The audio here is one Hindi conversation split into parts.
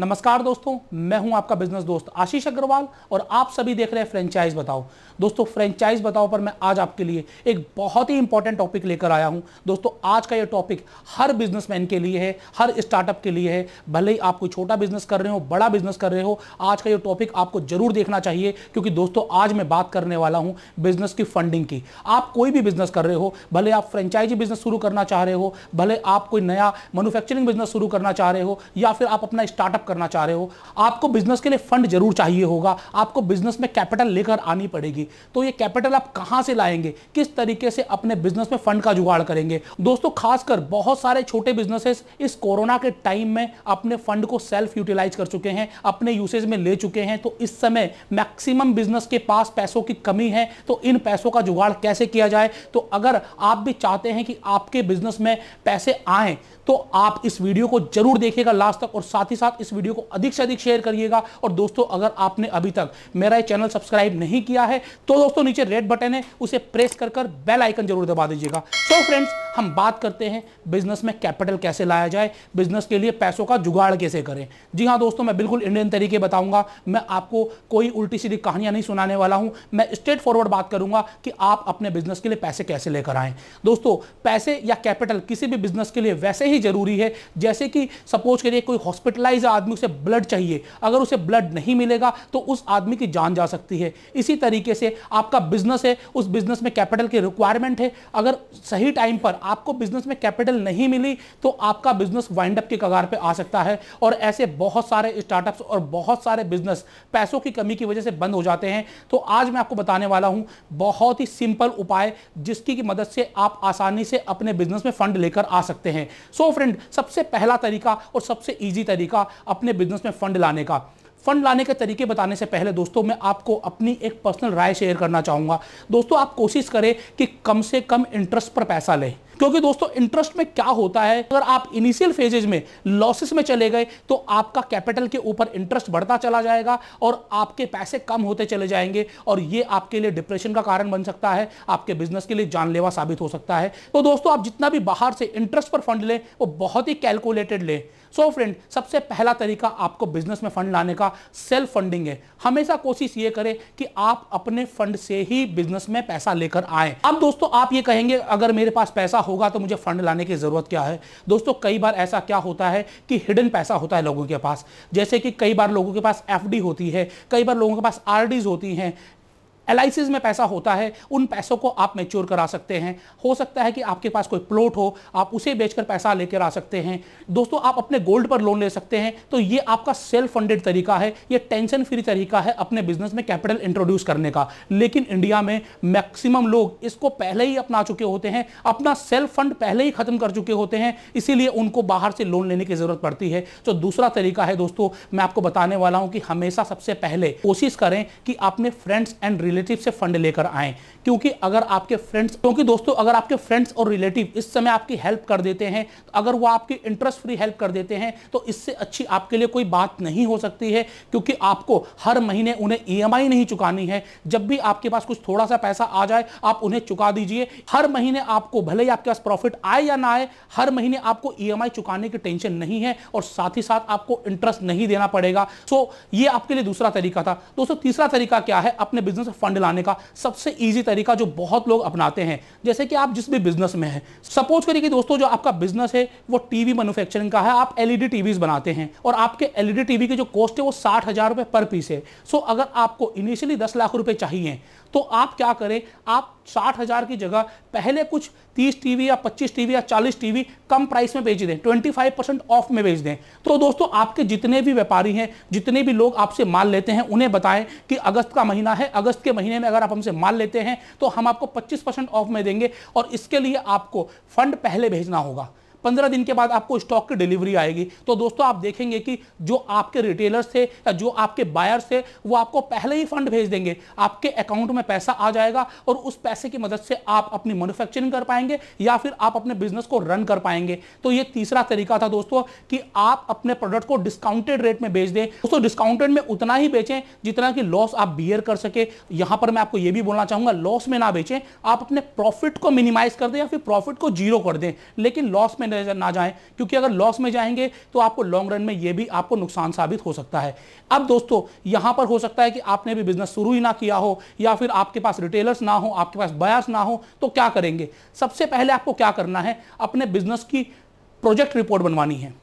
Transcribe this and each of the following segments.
नमस्कार दोस्तों मैं हूं आपका बिजनेस दोस्त आशीष अग्रवाल और आप सभी देख रहे हैं फ्रेंचाइज बताओ दोस्तों फ्रेंचाइज बताओ पर मैं आज आपके लिए एक बहुत ही इंपॉर्टेंट टॉपिक लेकर आया हूं दोस्तों आज का ये टॉपिक हर बिजनेसमैन के लिए है हर स्टार्टअप के लिए है भले ही आप कोई छोटा बिजनेस कर रहे हो बड़ा बिजनेस कर रहे हो आज का ये टॉपिक आपको जरूर देखना चाहिए क्योंकि दोस्तों आज मैं बात करने वाला हूँ बिजनेस की फंडिंग की आप कोई भी बिजनेस कर रहे हो भले आप फ्रेंचाइजी बिजनेस शुरू करना चाह रहे हो भले आप कोई नया मैनुफैक्चरिंग बिजनेस शुरू करना चाह रहे हो या फिर आप अपना स्टार्टअप करना चाह रहे हो आपको बिजनेस के लिए फंड जरूर चाहिए होगा आपको बिजनेस में कैपिटल लेकर आनी पड़ेगी तो ये कैपिटल आप कहां से लाएंगे किस तरीके से अपने बिजनेस में फंड का जुगाड़ करेंगे दोस्तों खासकर बहुत सारे छोटे बिजनेसेस इस कोरोना के टाइम में अपने फंड को सेल्फ यूटिलाइज कर चुके हैं अपने यूसेज में ले चुके हैं तो इस समय मैक्सिमम बिजनेस के पास पैसों की कमी है तो इन पैसों का जुगाड़ कैसे किया जाए तो अगर आप भी चाहते हैं कि आपके बिजनेस में पैसे आए तो आप इस वीडियो को जरूर देखिएगा लास्ट तक और साथ ही साथ इस वीडियो को अधिक से अधिक शेयर करिएगा और दोस्तों अगर आपने अभी तक मेरा चैनल सब्सक्राइब नहीं किया है तो दोस्तों नीचे रेड बटन है उसे प्रेस कर कर बेल आइकन जरूर दबा दीजिएगा सो फ्रेंड्स हम बात करते हैं बिजनेस में कैपिटल कैसे लाया जाए बिजनेस के लिए पैसों का जुगाड़ कैसे करें जी हाँ दोस्तों मैं बिल्कुल इंडियन तरीके बताऊंगा मैं आपको कोई उल्टी सीधी कहानियां नहीं सुनाने वाला हूं मैं स्ट्रेट फॉरवर्ड बात करूंगा कि आप अपने बिजनेस के लिए पैसे कैसे लेकर आए दोस्तों पैसे या कैपिटल किसी भी बिजनेस के लिए वैसे ही जरूरी है जैसे कि सपोज करिए कोई हॉस्पिटलाइज आदमी आदमी उसे ब्लड चाहिए अगर उसे ब्लड नहीं मिलेगा तो उस आदमी की जान जा सकती है इसी तरीके से आपका बिजनेस है उस बिजनेस में कैपिटल की रिक्वायरमेंट है अगर सही टाइम पर आपको बिजनेस में कैपिटल नहीं मिली तो आपका बिजनेस वाइंड अप के कगार पर आ सकता है और ऐसे बहुत सारे स्टार्टअप्स और बहुत सारे बिजनेस पैसों की कमी की वजह से बंद हो जाते हैं तो आज मैं आपको बताने वाला हूं बहुत ही सिंपल उपाय जिसकी की मदद से आप आसानी से अपने बिजनेस में फंड लेकर आ सकते हैं सो so फ्रेंड सबसे पहला तरीका और सबसे ईजी तरीका अपने बिजनेस में फंड लाने का फंड लाने के तरीके बताने से पहले दोस्तों मैं आपको अपनी एक पर्सनल राय शेयर करना चाहूंगा दोस्तों आप कोशिश करें कि कम से कम इंटरेस्ट पर पैसा लें क्योंकि दोस्तों इंटरेस्ट में क्या होता है अगर आप इनिशियल फेजेज में लॉसेस में चले गए तो आपका कैपिटल के ऊपर इंटरेस्ट बढ़ता चला जाएगा और आपके पैसे कम होते चले जाएंगे और ये आपके लिए डिप्रेशन का कारण बन सकता है आपके बिजनेस के लिए जानलेवा साबित हो सकता है तो दोस्तों आप जितना भी बाहर से इंटरेस्ट पर फंड लें वो बहुत ही कैलकुलेटेड लें सो so फ्रेंड सबसे पहला तरीका आपको बिजनेस में फंड लाने का सेल्फ फंडिंग है हमेशा कोशिश ये करें कि आप अपने फंड से ही बिजनेस में पैसा लेकर आए अब दोस्तों आप ये कहेंगे अगर मेरे पास पैसा होगा तो मुझे फंड लाने की ज़रूरत क्या है दोस्तों कई बार ऐसा क्या होता है कि हिडन पैसा होता है लोगों के पास जैसे कि कई बार लोगों के पास एफ होती है कई बार लोगों के पास आर होती हैं एल में पैसा होता है उन पैसों को आप मेच्योर करा सकते हैं हो सकता है कि आपके पास कोई प्लॉट हो आप उसे बेचकर पैसा लेकर आ सकते हैं दोस्तों आप अपने गोल्ड पर लोन ले सकते हैं तो ये आपका सेल्फ फंडेड तरीका है ये टेंशन फ्री तरीका है अपने बिजनेस में कैपिटल इंट्रोड्यूस करने का लेकिन इंडिया में मैक्सिमम लोग इसको पहले ही अपना चुके होते हैं अपना सेल्फ फंड पहले ही खत्म कर चुके होते हैं इसीलिए उनको बाहर से लोन लेने की जरूरत पड़ती है तो दूसरा तरीका है दोस्तों मैं आपको बताने वाला हूं कि हमेशा सबसे पहले कोशिश करें कि अपने फ्रेंड्स एंड रिले रिलेटिव से फंड लेकर आए क्योंकि अगर आपके फ्रेंड्स क्योंकि दोस्तों अगर आपके फ्रेंड्स और रिलेटिव इस समय आपकी हेल्प कर देते हैं तो अगर वो आपकी इंटरेस्ट फ्री हेल्प कर देते हैं तो इससे अच्छी आपके लिए कोई बात नहीं हो सकती है क्योंकि आपको हर महीने उन्हें ई e नहीं चुकानी है जब भी आपके पास कुछ थोड़ा सा पैसा आ जाए आप उन्हें चुका दीजिए हर महीने आपको भले ही आपके पास प्रॉफिट आए या ना आए हर महीने आपको ई e चुकाने की टेंशन नहीं है और साथ ही साथ आपको इंटरेस्ट नहीं देना पड़ेगा सो ये आपके लिए दूसरा तरीका था दोस्तों तीसरा तरीका क्या है अपने बिजनेस फंड लाने का सबसे ईजी तरीका जो बहुत लोग अपनाते हैं जैसे कि आप जिस भी बिजनेस में हैं सपोज करिए कि दोस्तों जो आपका बिजनेस है वो टीवी मैन्युफैक्चरिंग का है आप एलईडी टीवीज e बनाते हैं और आपके एलईडी टीवी की जो कॉस्ट है वो साठ हजार रुपए पर पीस है सो अगर आपको इनिशियली दस लाख रुपए चाहिए तो आप क्या करें आप साठ हज़ार की जगह पहले कुछ तीस टीवी या पच्चीस टीवी या चालीस टीवी कम प्राइस में बेच दें ट्वेंटी फाइव परसेंट ऑफ में बेच दें तो दोस्तों आपके जितने भी व्यापारी हैं जितने भी लोग आपसे माल लेते हैं उन्हें बताएं कि अगस्त का महीना है अगस्त के महीने में अगर आप हमसे माल लेते हैं तो हम आपको पच्चीस परसेंट ऑफ में देंगे और इसके लिए आपको फंड पहले भेजना होगा पंद्रह दिन के बाद आपको स्टॉक की डिलीवरी आएगी तो दोस्तों आप देखेंगे कि जो आपके रिटेलर्स थे या जो आपके बायर्स थे वो आपको पहले ही फंड भेज देंगे आपके अकाउंट में पैसा आ जाएगा और उस पैसे की मदद से आप अपनी मैन्युफैक्चरिंग कर पाएंगे या फिर आप अपने बिजनेस को रन कर पाएंगे तो ये तीसरा तरीका था दोस्तों कि आप अपने प्रोडक्ट को डिस्काउंटेड रेट में बेच दें दोस्तों डिस्काउंटेड में उतना ही बेचें जितना कि लॉस आप बियर कर सके यहां पर मैं आपको यह भी बोलना चाहूंगा लॉस में ना बेचें आप अपने प्रॉफिट को मिनिमाइज कर दें या फिर प्रॉफिट को जीरो कर दें लेकिन लॉस में ना जाएं क्योंकि अगर लॉस में जाएंगे तो आपको लॉन्ग रन में ये भी आपको नुकसान साबित हो सकता है अब दोस्तों यहां पर हो सकता है कि आपने भी बिजनेस शुरू ही ना किया हो या फिर आपके पास रिटेलर्स ना हो आपके पास बायर्स ना हो तो क्या करेंगे सबसे पहले आपको क्या करना है अपने बिजनेस की प्रोजेक्ट रिपोर्ट बनवानी है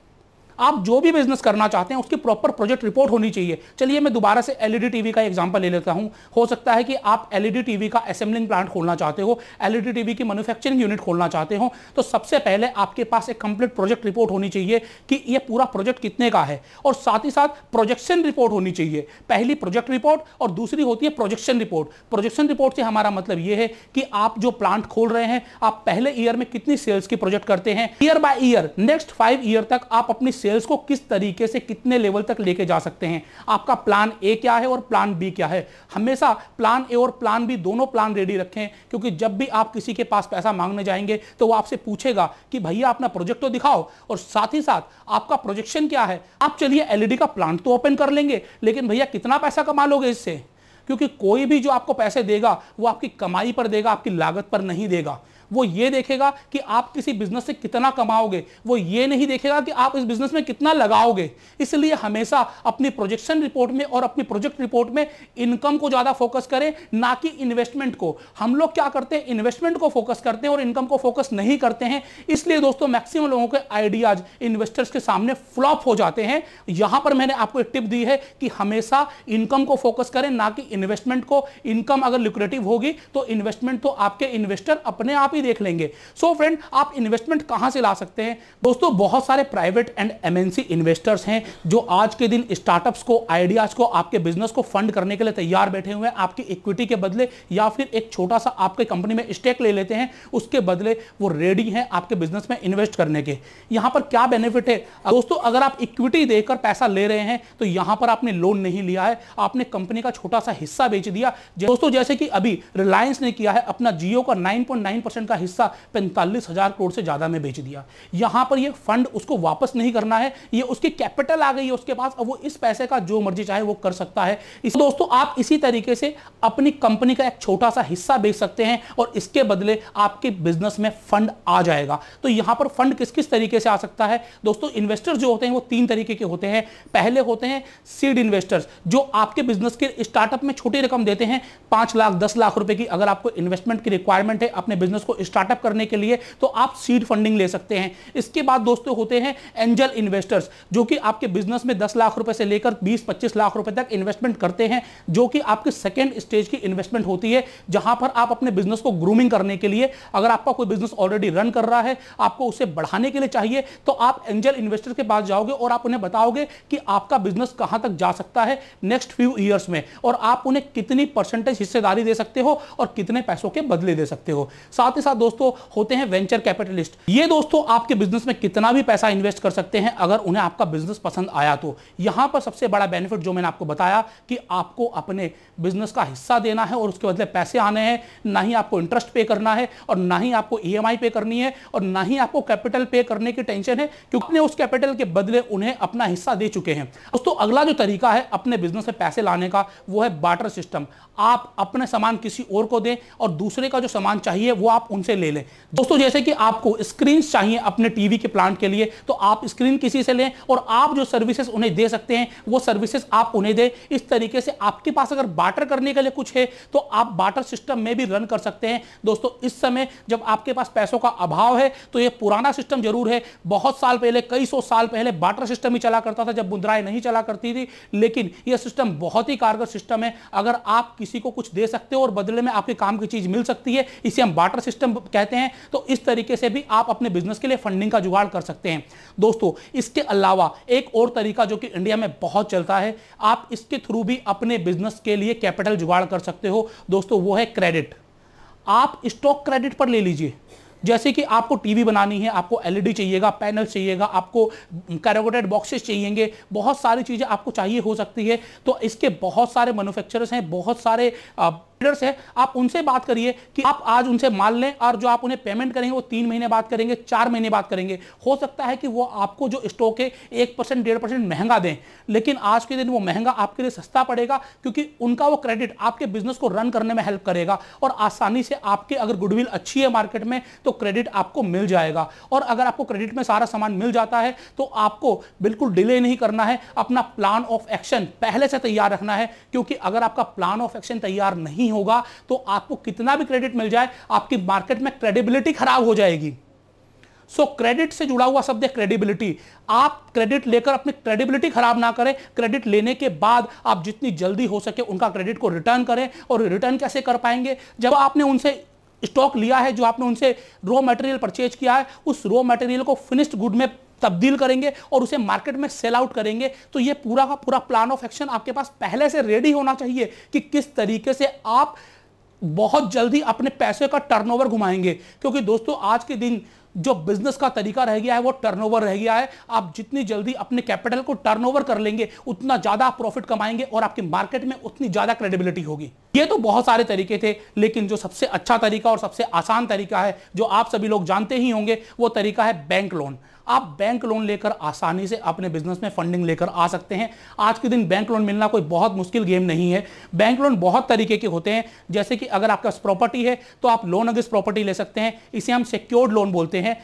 आप जो भी बिजनेस करना चाहते हैं उसकी प्रॉपर प्रोजेक्ट रिपोर्ट होनी चाहिए चलिए मैं दोबारा से एलईडी टीवी e का एग्जांपल ले लेता हूं हो सकता है कि आप एलईडी टीवी e का असेंबलिंग प्लांट खोलना चाहते हो एलईडी टीवी e की मैन्युफैक्चरिंग यूनिट खोलना चाहते हो तो सबसे पहले आपके पास एक कंप्लीट प्रोजेक्ट रिपोर्ट होनी चाहिए कि यह पूरा प्रोजेक्ट कितने का है और साथ ही साथ प्रोजेक्शन रिपोर्ट होनी चाहिए पहली प्रोजेक्ट रिपोर्ट और दूसरी होती है प्रोजेक्शन रिपोर्ट प्रोजेक्शन रिपोर्ट से हमारा मतलब यह है कि आप जो प्लांट खोल रहे हैं आप पहले ईयर में कितनी सेल्स की प्रोजेक्ट करते हैं year by year next five year तक आप अपनी सेल्स को किस तरीके से कितने लेवल तक लेके जा सकते हैं आपका प्लान ए क्या है और प्लान बी क्या है हमेशा प्लान ए और प्लान बी दोनों प्लान रेडी रखें क्योंकि जब भी आप किसी के पास पैसा मांगने जाएंगे तो वो आपसे पूछेगा कि भैया अपना प्रोजेक्ट तो दिखाओ और साथ ही साथ आपका प्रोजेक्शन क्या है आप चलिए एलईडी e का प्लांट तो ओपन कर लेंगे लेकिन भैया कितना पैसा कमा लोगे इससे क्योंकि कोई भी जो आपको पैसे देगा वो आपकी कमाई पर देगा आपकी लागत पर नहीं देगा वो ये देखेगा कि आप किसी बिजनेस से कितना कमाओगे वो ये नहीं देखेगा कि आप इस बिजनेस में कितना लगाओगे इसलिए हमेशा अपनी प्रोजेक्शन रिपोर्ट में और अपनी प्रोजेक्ट रिपोर्ट में इनकम को ज्यादा फोकस करें ना कि इन्वेस्टमेंट को हम लोग क्या करते हैं इन्वेस्टमेंट को फोकस करते हैं और इनकम को फोकस नहीं करते हैं इसलिए दोस्तों मैक्सिमम लोगों के आइडियाज इन्वेस्टर्स के सामने फ्लॉप हो जाते हैं यहां पर मैंने आपको एक टिप दी है कि हमेशा इनकम को फोकस करें ना कि इन्वेस्टमेंट को इनकम अगर लिक्रेटिव होगी तो इन्वेस्टमेंट तो आपके इन्वेस्टर अपने आप ही भी देख लेंगे सो so फ्रेंड आप इन्वेस्टमेंट कहां से ला सकते हैं दोस्तों बहुत सारे प्राइवेट एंड एमएनसी इन्वेस्टर्स हैं जो आज के दिन स्टार्टअप्स को आइडियाज को आपके बिजनेस को फंड करने के लिए तैयार बैठे हुए हैं आपकी इक्विटी के बदले या फिर एक छोटा सा आपके कंपनी में स्टेक ले लेते हैं उसके बदले वो रेडी हैं आपके बिजनेस में इन्वेस्ट करने के यहां पर क्या बेनिफिट है दोस्तों अगर आप इक्विटी देकर पैसा ले रहे हैं तो यहां पर आपने लोन नहीं लिया है आपने कंपनी का छोटा सा हिस्सा बेच दिया दोस्तों जैसे कि अभी रिलायंस ने किया है अपना जियो का 9.9 कॉरपोरेशन का हिस्सा पैंतालीस हजार करोड़ से ज्यादा में बेच दिया यहां पर ये फंड उसको वापस नहीं करना है ये उसकी कैपिटल आ गई है उसके पास अब वो इस पैसे का जो मर्जी चाहे वो कर सकता है इस दोस्तों आप इसी तरीके से अपनी कंपनी का एक छोटा सा हिस्सा बेच सकते हैं और इसके बदले आपके बिजनेस में फंड आ जाएगा तो यहां पर फंड किस किस तरीके से आ सकता है दोस्तों इन्वेस्टर जो होते हैं वो तीन तरीके के होते हैं पहले होते हैं सीड इन्वेस्टर्स जो आपके बिजनेस के स्टार्टअप में छोटी रकम देते हैं पांच लाख दस लाख रुपए की अगर आपको इन्वेस्टमेंट की रिक्वायरमेंट है अपने बिजनेस को को स्टार्टअप करने के लिए तो आप सीड फंडिंग ले सकते हैं इसके बाद दोस्तों होते हैं एंजल इन्वेस्टर्स जो कि आपके बिजनेस में दस लाख रुपए से लेकर बीस पच्चीस लाख रुपए तक इन्वेस्टमेंट करते हैं जो कि आपके सेकेंड स्टेज की इन्वेस्टमेंट होती है जहां पर आप अपने बिजनेस को ग्रूमिंग करने के लिए अगर आपका कोई बिजनेस ऑलरेडी रन कर रहा है आपको उसे बढ़ाने के लिए चाहिए तो आप एंजल इन्वेस्टर के पास जाओगे और आप उन्हें बताओगे कि आपका बिजनेस कहां तक जा सकता है नेक्स्ट फ्यू ईयर्स में और आप उन्हें कितनी परसेंटेज हिस्सेदारी दे सकते हो और कितने पैसों के बदले दे सकते हो साथ साथ दोस्तों होते हैं वेंचर कैपिटलिस्ट ये दोस्तों आपके बिजनेस में कितना भी पैसा इन्वेस्ट कर सकते हैं अगर उन्हें आपका बिजनेस पसंद आया तो यहां पर सबसे बड़ा बेनिफिट जो मैंने आपको बताया कि आपको अपने बिजनेस का हिस्सा देना है और उसके बदले पैसे आने हैं ना ही आपको इंटरेस्ट पे करना है और ना ही आपको ई e पे करनी है और ना ही आपको कैपिटल पे करने की टेंशन है क्योंकि अपने उस कैपिटल के बदले उन्हें अपना हिस्सा दे चुके हैं दोस्तों अगला जो तरीका है अपने बिजनेस में पैसे लाने का वो है बाटर सिस्टम आप अपने सामान किसी और को दें और दूसरे का जो सामान चाहिए वो आप उनसे ले लें दोस्तों जैसे कि आपको स्क्रीन चाहिए अपने टीवी के प्लांट के लिए तो आप स्क्रीन किसी से लें और आप जो सर्विसेज उन्हें दे सकते हैं वो सर्विसेज आप उन्हें दें इस तरीके से आपके पास अगर बाटर करने के लिए कुछ है तो आप बाटर सिस्टम में भी रन कर सकते हैं दोस्तों इस समय जब आपके पास पैसों का अभाव है तो ये पुराना सिस्टम जरूर है बहुत साल पहले कई सौ साल पहले बाटर सिस्टम ही चला करता था जब मुद्राएं नहीं चला करती थी लेकिन यह सिस्टम बहुत ही कारगर सिस्टम है अगर आप किसी को कुछ दे सकते हो और बदले में आपके काम की चीज मिल सकती है इसे हम बाटर सिस्टम सिस्टम कहते हैं तो इस तरीके से भी आप अपने बिजनेस के लिए फंडिंग का जुगाड़ कर सकते हैं दोस्तों इसके अलावा एक और तरीका जो कि इंडिया में बहुत चलता है आप इसके थ्रू भी अपने बिजनेस के लिए कैपिटल जुगाड़ कर सकते हो दोस्तों वो है क्रेडिट आप स्टॉक क्रेडिट पर ले लीजिए जैसे कि आपको टीवी बनानी है आपको एलईडी e चाहिएगा पैनल चाहिएगा आपको कैरोगेटेड बॉक्सेस चाहिएंगे बहुत सारी चीज़ें आपको चाहिए हो सकती है तो इसके बहुत सारे मैन्युफैक्चरर्स हैं बहुत सारे ट्रेडर्स है आप उनसे बात करिए कि आप आज उनसे माल लें और जो आप उन्हें पेमेंट करेंगे वो तीन महीने बाद करेंगे चार महीने बाद करेंगे हो सकता है कि वो आपको जो स्टॉक है एक परसेंट डेढ़ परसेंट महंगा दें लेकिन आज के दिन वो महंगा आपके लिए सस्ता पड़ेगा क्योंकि उनका वो क्रेडिट आपके बिजनेस को रन करने में हेल्प करेगा और आसानी से आपके अगर गुडविल अच्छी है मार्केट में तो क्रेडिट आपको मिल जाएगा और अगर आपको क्रेडिट में सारा सामान मिल जाता है तो आपको बिल्कुल डिले नहीं करना है अपना प्लान ऑफ एक्शन पहले से तैयार रखना है क्योंकि अगर आपका प्लान ऑफ एक्शन तैयार नहीं होगा तो आपको कितना भी क्रेडिट मिल जाए आपकी मार्केट में क्रेडिबिलिटी खराब हो जाएगी सो so, क्रेडिट से जुड़ा हुआ शब्द है क्रेडिबिलिटी आप क्रेडिट लेकर अपनी क्रेडिबिलिटी खराब ना करें क्रेडिट लेने के बाद आप जितनी जल्दी हो सके उनका क्रेडिट को रिटर्न करें और रिटर्न कैसे कर पाएंगे जब आपने उनसे स्टॉक लिया है जो आपने उनसे रॉ मटेरियल परचेज किया है उस रॉ मटेरियल को फिनिश्ड गुड में तब्दील करेंगे और उसे मार्केट में सेल आउट करेंगे तो ये पूरा का पूरा प्लान ऑफ एक्शन आपके पास पहले से रेडी होना चाहिए कि किस तरीके से आप बहुत जल्दी अपने पैसे का टर्नओवर घुमाएंगे क्योंकि दोस्तों आज के दिन जो बिजनेस का तरीका रह गया है वो टर्नओवर रह गया है आप जितनी जल्दी अपने कैपिटल को टर्नओवर कर लेंगे उतना ज्यादा प्रॉफिट कमाएंगे और आपके मार्केट में उतनी ज्यादा क्रेडिबिलिटी होगी ये तो बहुत सारे तरीके थे लेकिन जो सबसे अच्छा तरीका और सबसे आसान तरीका है जो आप सभी लोग जानते ही होंगे वो तरीका है बैंक लोन आप बैंक लोन लेकर आसानी से अपने बिजनेस में फंडिंग लेकर आ सकते हैं आज के दिन बैंक लोन मिलना कोई बहुत मुश्किल गेम नहीं है बैंक लोन बहुत तरीके के होते हैं जैसे कि अगर आपके पास प्रॉपर्टी है तो आप लोन अगेंस्ट प्रॉपर्टी ले सकते हैं इसे हम सिक्योर्ड लोन बोलते हैं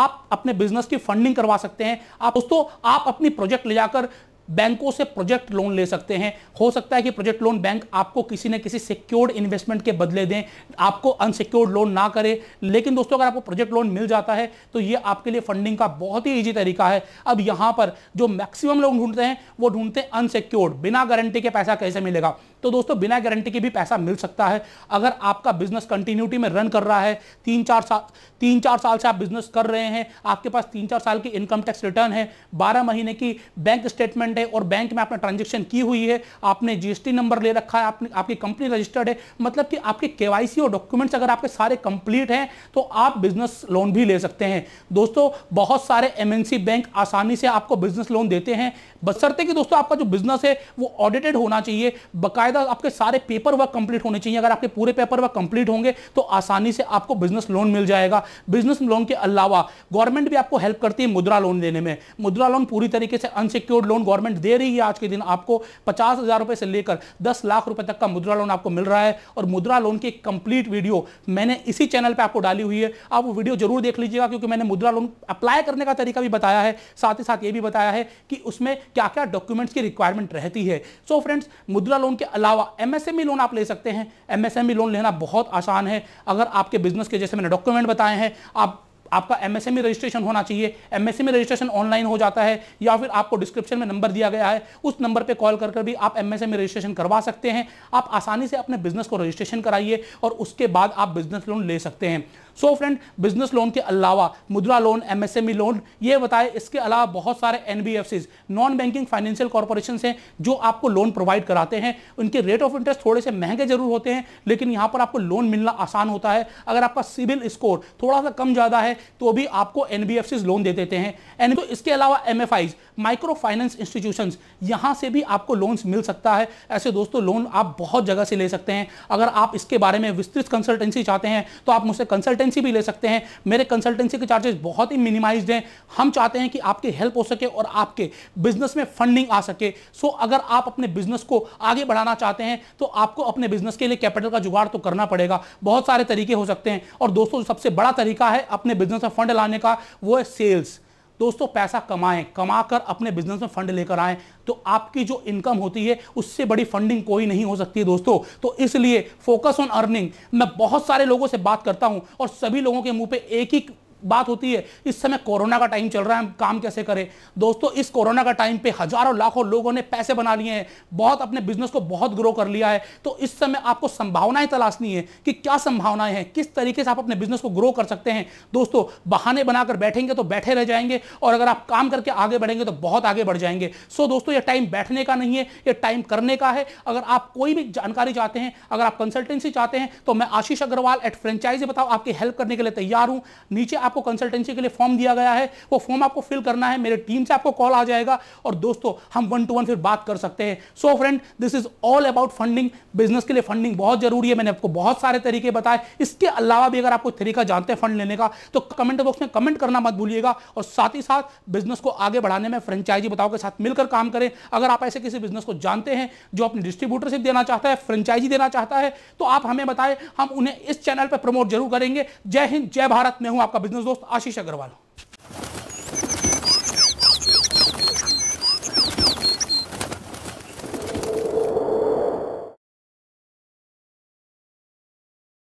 आप अपने बिजनेस की फंडिंग करवा सकते हैं आप दोस्तों आप अपनी प्रोजेक्ट ले जाकर बैंकों से प्रोजेक्ट लोन ले सकते हैं हो सकता है कि प्रोजेक्ट लोन बैंक आपको किसी न किसी सिक्योर्ड इन्वेस्टमेंट के बदले दें आपको अनसिक्योर्ड लोन ना करें लेकिन दोस्तों अगर आपको प्रोजेक्ट लोन मिल जाता है तो ये आपके लिए फंडिंग का बहुत ही ईजी तरीका है अब यहाँ पर जो मैक्सिमम लोग ढूंढते हैं वो ढूंढते हैं अनसिक्योर्ड बिना गारंटी के पैसा कैसे मिलेगा तो दोस्तों बिना गारंटी के भी पैसा मिल सकता है अगर आपका बिजनेस कंटिन्यूटी में रन कर रहा है तीन चार साल तीन चार साल से आप बिजनेस कर रहे हैं आपके पास तीन चार साल की इनकम टैक्स रिटर्न है बारह महीने की बैंक स्टेटमेंट है और बैंक में आपने ट्रांजेक्शन की हुई है आपने जीएसटी नंबर ले रखा है आपने आपकी कंपनी रजिस्टर्ड है मतलब कि आपके के और डॉक्यूमेंट्स अगर आपके सारे कंप्लीट हैं तो आप बिजनेस लोन भी ले सकते हैं दोस्तों बहुत सारे एमएनसी बैंक आसानी से आपको बिजनेस लोन देते हैं बसरते कि दोस्तों आपका जो बिजनेस है वो ऑडिटेड होना चाहिए बाकायदा आपके सारे पेपर वर्क कंप्लीट होने चाहिए अगर आपके पूरे पेपर वर्क कंप्लीट होंगे तो आसानी से आपको बिजनेस लोन मिल जाएगा बिजनेस लोन के अलावा गवर्नमेंट भी आपको हेल्प करती है मुद्रा लोन देने में मुद्रा लोन पूरी तरीके से अनसिक्योर्ड लोन गवर्नमेंट दे रही है आज के दिन आपको पचास हजार रुपए से लेकर दस लाख रुपए तक का मुद्रा लोन आपको मिल रहा है और मुद्रा लोन की कंप्लीट वीडियो मैंने इसी चैनल पर आपको डाली हुई है आप वो वीडियो जरूर देख लीजिएगा क्योंकि मैंने मुद्रा लोन अप्लाई करने का तरीका भी बताया है साथ ही साथ ये भी बताया है कि उसमें क्या क्या डॉक्यूमेंट्स की रिक्वायरमेंट रहती है so so friends Mudra loan के अलावा एमएसएमई लोन e आप ले सकते हैं एमएसएमई लोन e लेना बहुत आसान है अगर आपके बिजनेस के जैसे मैंने डॉक्यूमेंट बताए हैं आप आपका एमएसएमई रजिस्ट्रेशन e होना चाहिए एमएसएमई रजिस्ट्रेशन ऑनलाइन हो जाता है या फिर आपको डिस्क्रिप्शन में नंबर दिया गया है उस नंबर पे कॉल कर भी आप एमएसएमई रजिस्ट्रेशन करवा सकते हैं आप आसानी से अपने बिजनेस को रजिस्ट्रेशन कराइए और उसके बाद आप बिजनेस लोन ले सकते हैं सो फ्रेंड बिजनेस लोन के अलावा मुद्रा लोन एमएसएमई लोन ये बताए इसके अलावा बहुत सारे NBFCs non banking financial corporation हैं जो आपको लोन प्रोवाइड कराते हैं उनके रेट ऑफ इंटरेस्ट थोड़े से महंगे जरूर होते हैं लेकिन यहाँ पर आपको लोन मिलना आसान होता है अगर आपका सिविल स्कोर थोड़ा सा कम ज़्यादा है तो भी आपको एनबीएफसी लोन दे देते हैं एन तो इसके अलावा एम माइक्रो फाइनेंस इंस्टीट्यूशन यहाँ से भी आपको लोन्स मिल सकता है ऐसे दोस्तों लोन आप बहुत जगह से ले सकते हैं अगर आप इसके बारे में विस्तृत कंसल्टेंसी चाहते हैं तो आप मुझसे कंसल्टेंसी भी ले सकते हैं मेरे कंसल्टेंसी के चार्जेस बहुत ही मिनिमाइज हैं हम चाहते हैं कि आपकी हेल्प हो सके और आपके बिजनेस में फंडिंग आ सके सो अगर आप अपने बिजनेस को आगे बढ़ाना चाहते हैं तो आपको अपने बिजनेस के लिए कैपिटल का जुगाड़ तो करना पड़ेगा बहुत सारे तरीके हो सकते हैं और दोस्तों सबसे बड़ा तरीका है अपने बिजनेस में फंड लाने का वो है सेल्स दोस्तों पैसा कमाएं कमाकर अपने बिजनेस में फंड लेकर आए तो आपकी जो इनकम होती है उससे बड़ी फंडिंग कोई नहीं हो सकती है दोस्तों तो इसलिए फोकस ऑन अर्निंग मैं बहुत सारे लोगों से बात करता हूं और सभी लोगों के मुंह पे एक ही बात होती है इस समय कोरोना का टाइम चल रहा है काम कैसे करें दोस्तों इस कोरोना का टाइम पे हजारों लाखों लोगों ने पैसे बना लिए हैं बहुत अपने बिजनेस को बहुत ग्रो कर लिया है तो इस समय आपको संभावनाएं तलाशनी है कि क्या संभावनाएं हैं किस तरीके से आप अपने बिजनेस को ग्रो कर सकते हैं दोस्तों बहाने बनाकर बैठेंगे तो बैठे रह जाएंगे और अगर आप काम करके आगे बढ़ेंगे तो बहुत आगे बढ़ जाएंगे सो दोस्तों यह टाइम बैठने का नहीं है यह टाइम करने का है अगर आप कोई भी जानकारी चाहते हैं अगर आप कंसल्टेंसी चाहते हैं तो मैं आशीष अग्रवाल एट फ्रेंचाइजी बताओ आपकी हेल्प करने के लिए तैयार हूं नीचे आप आपको कंसल्टेंसी के लिए फॉर्म दिया गया है वो फॉर्म आपको फिल करना है मेरे टीम से आपको कॉल आ जाएगा और दोस्तों हम वन टू वन फिर बात कर सकते हैं so friend this is all about funding business के लिए फंडिंग बहुत जरूरी है मैंने आपको बहुत सारे तरीके बताए इसके अलावा भी अगर आपको तरीका जानते हैं फंड लेने का तो कमेंट बॉक्स में कमेंट करना मत भूलिएगा और साथ ही साथ बिजनेस को आगे बढ़ाने में फ्रेंचाइजी बताओ के साथ मिलकर काम करें अगर आप ऐसे किसी बिजनेस को जानते हैं जो अपने डिस्ट्रीब्यूटरशिप देना चाहता है फ्रेंचाइजी देना चाहता है तो आप हमें बताएं हम उन्हें इस चैनल पर प्रमोट जरूर करेंगे जय हिंद जय भारत मैं हूं आपका बिजनेस दोस्त आशीष अग्रवाल